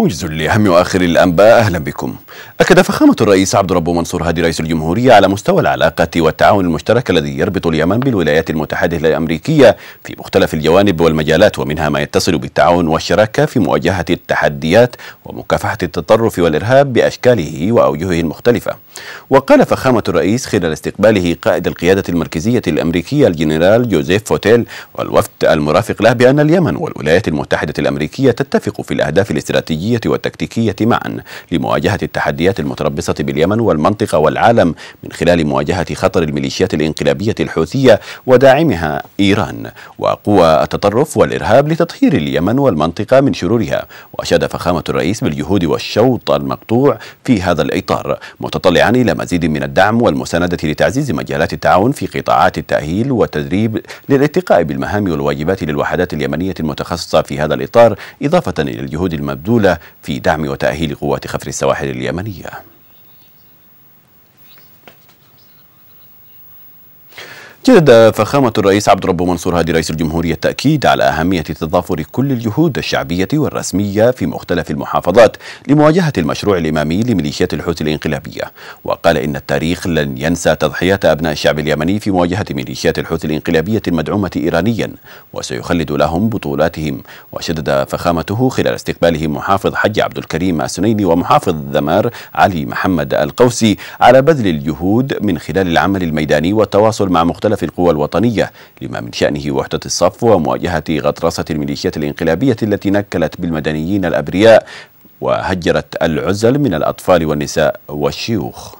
موجز لأهم وآخر الأنباء أهلا بكم أكد فخامة الرئيس عبد الرب منصور هادي رئيس الجمهورية على مستوى العلاقة والتعاون المشترك الذي يربط اليمن بالولايات المتحدة الأمريكية في مختلف الجوانب والمجالات ومنها ما يتصل بالتعاون والشراكة في مواجهة التحديات ومكافحة التطرف والإرهاب بأشكاله وأوجهه المختلفة وقال فخامة الرئيس خلال استقباله قائد القيادة المركزية الأمريكية الجنرال جوزيف فوتيل والوفد المرافق له بأن اليمن والولايات المتحدة الأمريكية تتفق في الأهداف الاستراتيجية الاستراتيجية والتكتيكية معا لمواجهة التحديات المتربصة باليمن والمنطقة والعالم من خلال مواجهة خطر الميليشيات الانقلابية الحوثية وداعمها إيران وقوى التطرف والإرهاب لتطهير اليمن والمنطقة من شرورها وأشاد فخامة الرئيس بالجهود والشوط المقطوع في هذا الإطار متطلعا إلى مزيد من الدعم والمساندة لتعزيز مجالات التعاون في قطاعات التأهيل والتدريب للاتقاء بالمهام والواجبات للوحدات اليمنية المتخصصة في هذا الإطار إضافة إلى الجهود المبذولة في دعم وتأهيل قوات خفر السواحل اليمنيه جدد فخامة الرئيس عبد الرب منصور هادي رئيس الجمهورية التأكيد على أهمية تضافر كل الجهود الشعبية والرسمية في مختلف المحافظات لمواجهة المشروع الإمامي لميليشيات الحوثي الإنقلابية وقال إن التاريخ لن ينسى تضحيات أبناء الشعب اليمني في مواجهة ميليشيات الحوثي الإنقلابية المدعومة إيرانيا وسيخلد لهم بطولاتهم وشدد فخامته خلال استقبالهم محافظ حج عبد الكريم السنيني ومحافظ ذمار علي محمد القوسي على بذل الجهود من خلال العمل الميداني والتواصل مع مختلف مختلف القوى الوطنية لما من شأنه وحدة الصف ومواجهة غطرسة الميليشيات الانقلابية التي نكلت بالمدنيين الأبرياء وهجرت العزل من الأطفال والنساء والشيوخ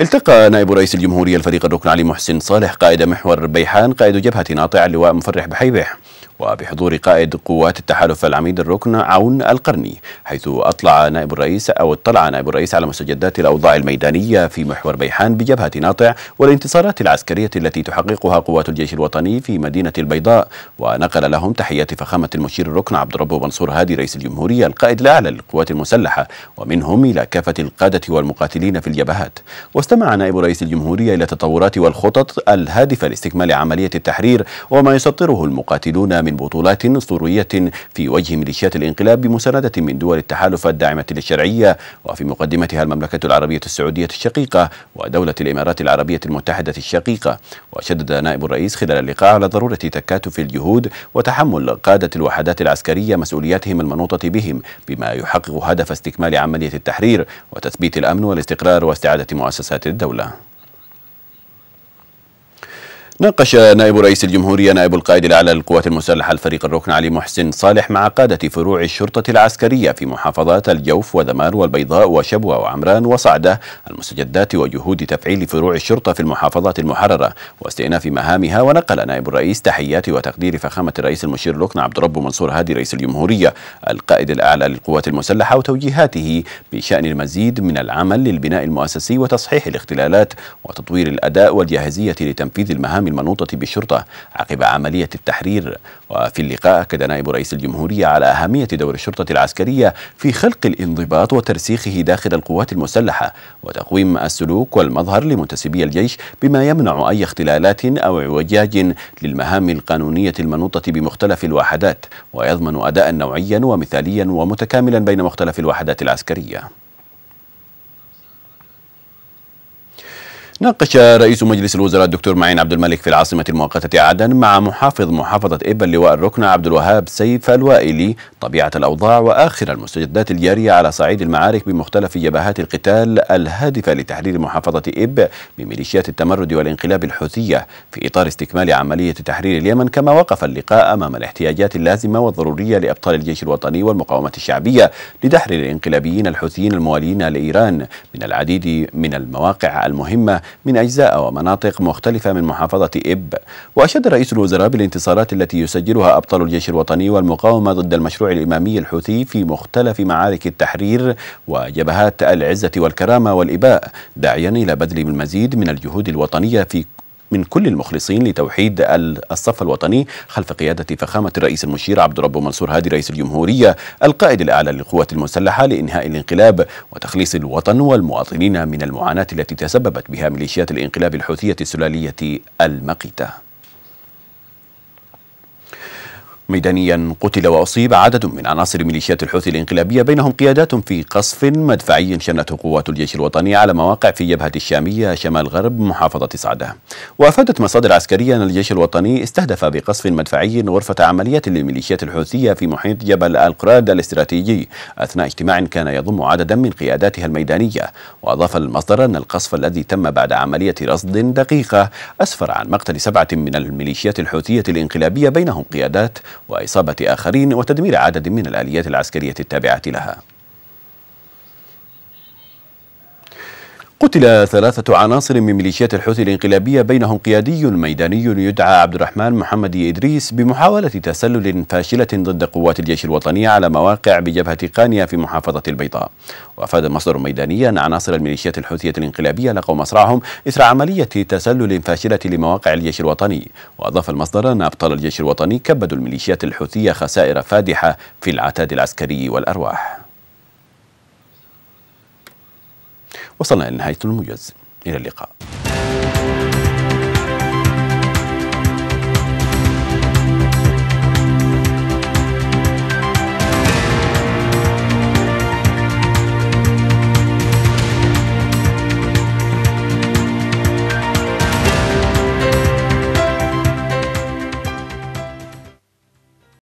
التقى نائب رئيس الجمهورية الفريق الركن علي محسن صالح قائد محور بيحان قائد جبهة ناطع اللواء مفرح بحيبح وبحضور قائد قوات التحالف العميد الركن عون القرني حيث أطلع نائب الرئيس أو اطلع نائب الرئيس على مستجدات الأوضاع الميدانية في محور بيحان بجبهة ناطع والانتصارات العسكرية التي تحققها قوات الجيش الوطني في مدينة البيضاء ونقل لهم تحيات فخامة المشير الركن عبد الرب منصور هادي رئيس الجمهورية القائد الأعلى للقوات المسلحة ومنهم إلى كافة القادة والمقاتلين في الجبهات واستمع نائب رئيس الجمهورية إلى التطورات والخطط الهادفة لاستكمال عملية التحرير وما يسطره المقاتلون من بطولات أسطورية في وجه ميليشيات الانقلاب بمساندة من دول التحالف الداعمة للشرعية وفي مقدمتها المملكة العربية السعودية الشقيقة ودولة الإمارات العربية المتحدة الشقيقة وشدد نائب الرئيس خلال اللقاء على ضرورة تكاتف الجهود وتحمل قادة الوحدات العسكرية مسؤولياتهم المنوطة بهم بما يحقق هدف استكمال عملية التحرير وتثبيت الأمن والاستقرار واستعادة مؤسسات الدولة ناقش نائب رئيس الجمهورية نائب القائد الأعلى للقوات المسلحة الفريق الركن علي محسن صالح مع قادة فروع الشرطة العسكرية في محافظات الجوف وذمار والبيضاء وشبوة وعمران وصعدة المستجدات وجهود تفعيل فروع الشرطة في المحافظات المحررة واستئناف مهامها ونقل نائب الرئيس تحيات وتقدير فخامة الرئيس المشير الركن عبد الرب منصور هادي رئيس الجمهورية القائد الأعلى للقوات المسلحة وتوجيهاته بشأن المزيد من العمل للبناء المؤسسي وتصحيح الاختلالات وتطوير الأداء والجاهزية لتنفيذ المهام الإعلام المنوطة بالشرطة عقب عملية التحرير وفي اللقاء أكد نائب رئيس الجمهورية على أهمية دور الشرطة العسكرية في خلق الانضباط وترسيخه داخل القوات المسلحة وتقويم السلوك والمظهر لمنتسبي الجيش بما يمنع أي اختلالات أو اعوجاج للمهام القانونية المنوطة بمختلف الوحدات ويضمن أداء نوعيا ومثاليا ومتكاملا بين مختلف الوحدات العسكرية ناقش رئيس مجلس الوزراء الدكتور معين عبد الملك في العاصمة المؤقتة عدن مع محافظ محافظة إبا لواء الركن عبد الوهاب سيف الوائلي طبيعة الأوضاع وآخر المستجدات الجارية على صعيد المعارك بمختلف جبهات القتال الهادفة لتحرير محافظة إب بميليشيات التمرد والانقلاب الحوثية في إطار استكمال عملية تحرير اليمن كما وقف اللقاء أمام الاحتياجات اللازمة والضرورية لأبطال الجيش الوطني والمقاومة الشعبية لتحرير الانقلابيين الحوثيين الموالين لإيران من العديد من المواقع المهمة من أجزاء ومناطق مختلفة من محافظة إب وأشاد رئيس الوزراء بالانتصارات التي يسجلها أبطال الجيش الوطني والمقاومة ضد المشروع الإمامي الحوثي في مختلف معارك التحرير وجبهات العزة والكرامة والإباء داعيا إلى بذل المزيد من الجهود الوطنية في من كل المخلصين لتوحيد الصف الوطني خلف قيادة فخامة الرئيس المشير عبد الرب منصور هادي رئيس الجمهورية القائد الأعلى للقوات المسلحة لإنهاء الانقلاب وتخليص الوطن والمواطنين من المعاناة التي تسببت بها ميليشيات الانقلاب الحوثية السلالية المقيته ميدانيا قتل وأصيب عدد من عناصر ميليشيات الحوثي الإنقلابية بينهم قيادات في قصف مدفعي شنته قوات الجيش الوطني على مواقع في جبهة الشامية شمال غرب محافظة صعدة وأفادت مصادر عسكرية أن الجيش الوطني استهدف بقصف مدفعي غرفة عمليات للميليشيات الحوثية في محيط جبل القراد الاستراتيجي أثناء اجتماع كان يضم عددا من قياداتها الميدانية وأضاف المصدر أن القصف الذي تم بعد عملية رصد دقيقة أسفر عن مقتل سبعة من الميليشيات الحوثية الإنقلابية بينهم قيادات وإصابة آخرين وتدمير عدد من الآليات العسكرية التابعة لها قتل ثلاثة عناصر من ميليشيات الحوثي الانقلابية بينهم قيادي ميداني يدعى عبد الرحمن محمد إدريس بمحاولة تسلل فاشلة ضد قوات الجيش الوطني على مواقع بجبهة قانيا في محافظة البيضاء وأفاد مصدر ميداني أن عناصر الميليشيات الحوثية الانقلابية لقوا مصرعهم إثر عملية تسلل فاشلة لمواقع الجيش الوطني وأضاف المصدر أن أبطال الجيش الوطني كبدوا الميليشيات الحوثية خسائر فادحة في العتاد العسكري والأرواح وصلنا إلى نهاية المميز إلى اللقاء